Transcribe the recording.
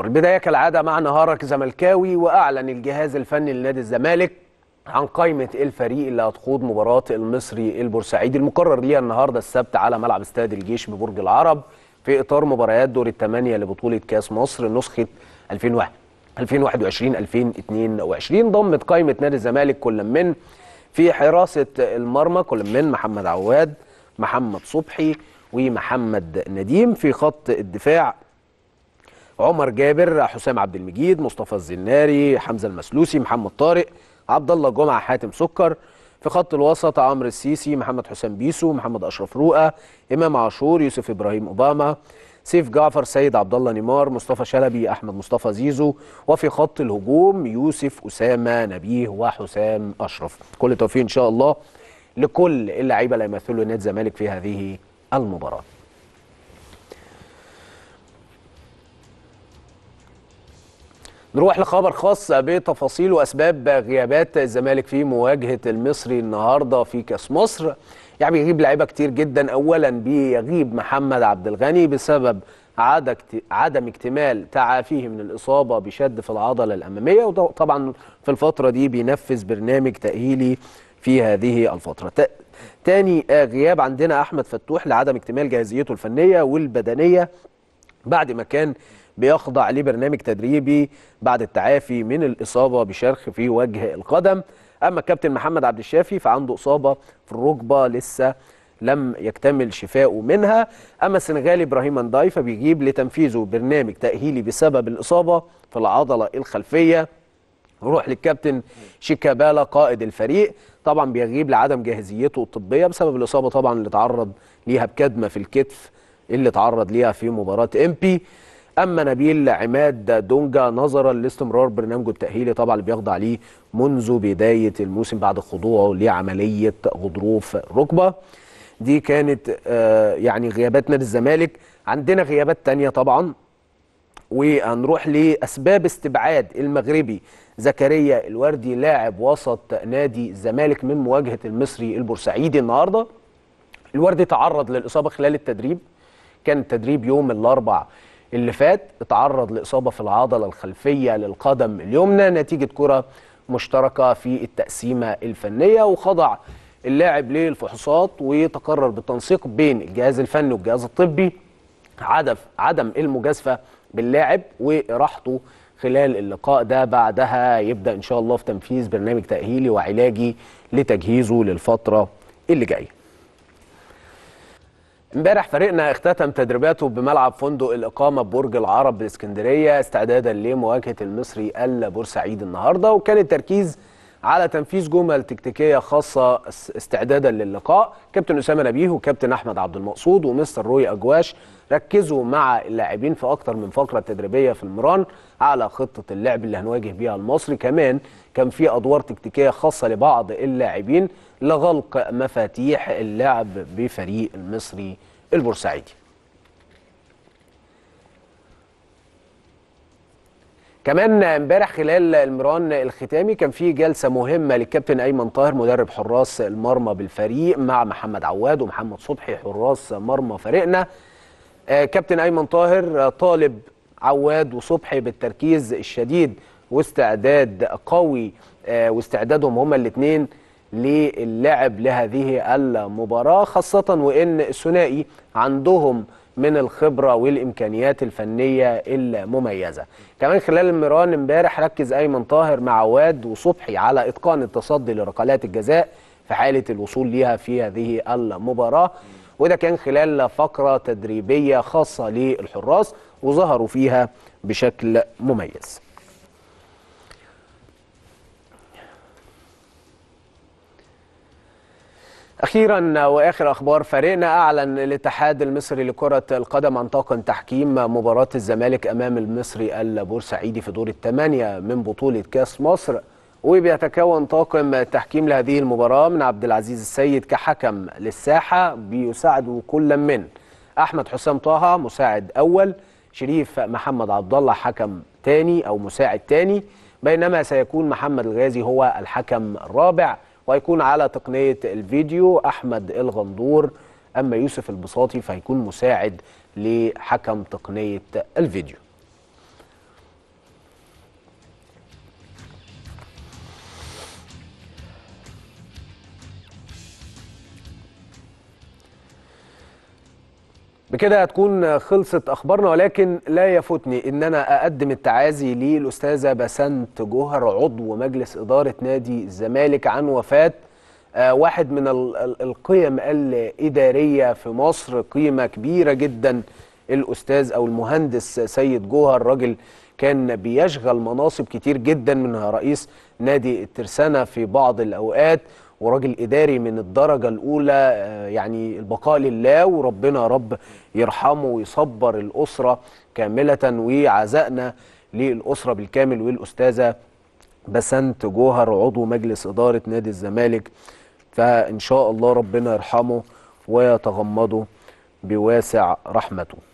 البداية كالعادة مع نهارك زملكاوي وأعلن الجهاز الفني لنادي الزمالك عن قائمة الفريق اللي هتخوض مباراة المصري البورسعيدي المقرر ليها النهاردة السبت على ملعب استاد الجيش ببرج العرب في إطار مباريات دور الثمانية لبطولة كأس مصر نسخة 2001 2021 2022 ضمت قائمة نادي الزمالك كل من في حراسة المرمى كل من محمد عواد محمد صبحي ومحمد نديم في خط الدفاع عمر جابر حسام عبد المجيد مصطفى الزناري حمزه المسلوسي محمد طارق عبد الله جمعه حاتم سكر في خط الوسط عمرو السيسي محمد حسام بيسو محمد اشرف رؤى امام عاشور يوسف ابراهيم اوباما سيف جعفر سيد عبد الله نيمار مصطفى شلبي احمد مصطفى زيزو وفي خط الهجوم يوسف اسامه نبيه وحسام اشرف كل التوفيق ان شاء الله لكل اللعيبه اللي يمثلوا نادي الزمالك في هذه المباراه نروح لخبر خاص بتفاصيل واسباب غيابات الزمالك في مواجهه المصري النهارده في كاس مصر يعني بيغيب لعيبه كتير جدا اولا بيغيب محمد عبد الغني بسبب عدم اكتمال تعافيه من الاصابه بشد في العضله الاماميه وطبعا في الفتره دي بينفذ برنامج تاهيلي في هذه الفتره تاني آه، غياب عندنا احمد فتوح لعدم اكتمال جاهزيته الفنيه والبدنيه بعد ما كان بيخضع لبرنامج تدريبي بعد التعافي من الإصابة بشرخ في وجه القدم أما الكابتن محمد عبد الشافي فعنده إصابة في الركبة لسه لم يكتمل شفاؤه منها أما السنغالي إبراهيم أنداي فبيجيب لتنفيذه برنامج تأهيلي بسبب الإصابة في العضلة الخلفية نروح للكابتن شيكابالا قائد الفريق طبعا بيغيب لعدم جاهزيته الطبيه بسبب الاصابه طبعا اللي تعرض ليها بكدمه في الكتف اللي تعرض ليها في مباراه امبي اما نبيل عماد دونجا نظرا لاستمرار برنامجه التاهيلي طبعا اللي بيخضع ليه منذ بدايه الموسم بعد خضوعه لعمليه غضروف ركبه دي كانت آه، يعني غيابات نادي الزمالك عندنا غيابات تانية طبعا وهنروح لاسباب استبعاد المغربي زكريا الوردي لاعب وسط نادي الزمالك من مواجهه المصري البورسعيدي النهارده الوردي تعرض للاصابه خلال التدريب كان التدريب يوم الاربعاء اللي فات اتعرض لإصابة في العضلة الخلفية للقدم اليمنى نتيجة كرة مشتركة في التقسيمة الفنية وخضع اللاعب للفحوصات وتقرر بالتنسيق بين الجهاز الفني والجهاز الطبي عدم عدم المجازفة باللاعب وراحته خلال اللقاء ده بعدها يبدأ إن شاء الله في تنفيذ برنامج تأهيلي وعلاجي لتجهيزه للفترة اللي جايه امبارح فريقنا اختتم تدريباته بملعب فندق الإقامة ببرج العرب بالاسكندريه استعدادا لمواجهة المصري ألا بورسعيد النهارده وكان التركيز على تنفيذ جمل تكتيكيه خاصه استعدادا للقاء كابتن اسامه نبيه وكابتن احمد عبد المقصود ومستر روي اجواش ركزوا مع اللاعبين في اكتر من فقره تدريبيه في المران على خطه اللعب اللي هنواجه بيها المصري كمان كان في ادوار تكتيكيه خاصه لبعض اللاعبين لغلق مفاتيح اللعب بفريق المصري البورسعيدي كمان امبارح خلال المران الختامي كان في جلسه مهمه للكابتن ايمن طاهر مدرب حراس المرمى بالفريق مع محمد عواد ومحمد صبحي حراس مرمى فريقنا آه، كابتن ايمن طاهر آه، طالب عواد وصبحي بالتركيز الشديد واستعداد قوي آه، واستعدادهم هما الاثنين للعب لهذه المباراه خاصه وان الثنائي عندهم من الخبرة والإمكانيات الفنية المميزة كمان خلال المران امبارح ركز أيمن طاهر مع عواد وصبحي على إتقان التصدي لركلات الجزاء في حالة الوصول ليها في هذه المباراة وده كان خلال فقرة تدريبية خاصة للحراس وظهروا فيها بشكل مميز أخيرا وآخر أخبار فريقنا أعلن الاتحاد المصري لكرة القدم عن طاقم تحكيم مباراة الزمالك أمام المصري البورسعيدي في دور الثمانية من بطولة كأس مصر وبيتكون طاقم تحكيم لهذه المباراة من عبد العزيز السيد كحكم للساحة بيساعده كل من أحمد حسام طه مساعد أول شريف محمد عبد الله حكم ثاني أو مساعد ثاني بينما سيكون محمد الغازي هو الحكم الرابع وهيكون على تقنية الفيديو أحمد الغندور أما يوسف البساطي فهيكون مساعد لحكم تقنية الفيديو بكده هتكون خلصت اخبارنا ولكن لا يفوتني ان انا اقدم التعازي للاستاذه بسنت جوهر عضو مجلس اداره نادي الزمالك عن وفاه آه، واحد من القيم الاداريه في مصر قيمه كبيره جدا الاستاذ او المهندس سيد جوهر راجل كان بيشغل مناصب كتير جدا منها رئيس نادي الترسانه في بعض الاوقات وراجل اداري من الدرجه الاولى آه، يعني البقاء لله وربنا يا رب يرحمه ويصبر الاسره كامله وعزائنا للاسره بالكامل والاستاذه بسنت جوهر عضو مجلس اداره نادي الزمالك فان شاء الله ربنا يرحمه ويتغمده بواسع رحمته